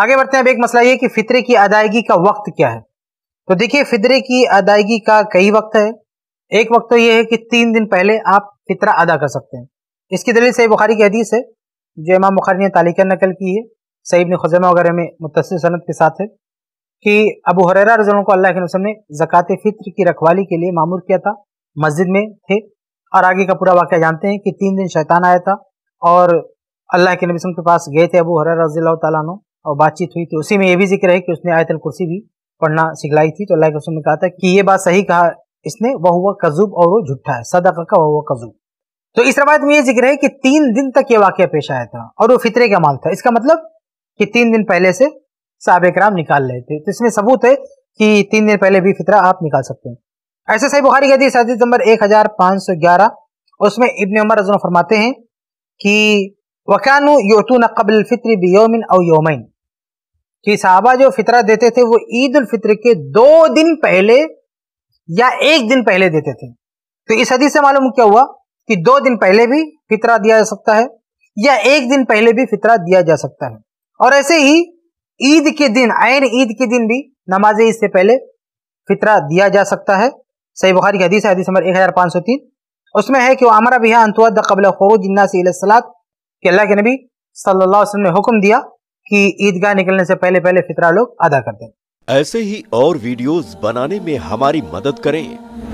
आगे बढ़ते हैं अब एक मसला ये कि फितरे की अदायगी का वक्त क्या है तो देखिए फितरे की अदायगी का कई वक्त है एक वक्त तो ये है कि तीन दिन पहले आप फितरा अदा कर सकते हैं इसकी दलील सही बुखारी की हदीस है जो इमाम बुखारी ने तालिका नकल की है सईब ने खुजमा वगैरह में मुतसर सनत के साथ है कि अबू हरेरा रजों को अल्लाह के रसम ने जक़ात फित्र की रखवाली के लिए मामूर किया था मस्जिद में थे और आगे का पूरा वाक़ जानते हैं कि तीन दिन शैतान आया था और अल्लाह के नबी के पास गए थे अबू हर रजी तु और बातचीत हुई थी उसी में ये भी जिक्र है कि उसने आयतल कुर्सी भी पढ़ना सिखलाई थी तो अल्लाह के रसूल ने कहा था कि ये बात सही कहा इसने वह हुआ कजूब और वो झुठा है सदा का वह हुआ कजूब तो इस रवायत में ये जिक्र है कि तीन दिन तक ये वाक्य पेश आया था और वो फितरे का माल था इसका मतलब कि तीन दिन पहले से साहब कराम निकाल रहे थे तो इसमें सबूत है कि तीन दिन पहले भी फितरा आप निकाल सकते हैं ऐसे सही बुखारी का हदीस हदीस नंबर एक हजार पाँच सौ ग्यारह उसमें इबन उमर रजन फरमाते हैं कि वकानु योतून कबल फित्र बियोमिन और योमिन कि साहबा जो फितरा देते थे वो ईद उल फित्र के दो दिन पहले या एक दिन पहले देते थे तो इस हदीस से मालूम क्या हुआ कि दो दिन पहले भी फितरा दिया जा सकता है या एक दिन पहले भी फितरा दिया जा सकता है और ऐसे ही ईद के दिन आयन ईद के दिन भी नमाज ईद से पहले फितरा दिया जा सकता है सही बुखार की हदीस हदीस नंबर एक हज़ार पांच सौ तीन उसमें है कि वमरा बिहा अंतुआ कबल खरूज सलात कि अल्लाह के नबी सल्लल्लाहु अलैहि वसल्लम ने हुक्म दिया कि ईदगाह निकलने से पहले पहले फितरा लोग अदा करते हैं ऐसे ही और वीडियोस बनाने में हमारी मदद करें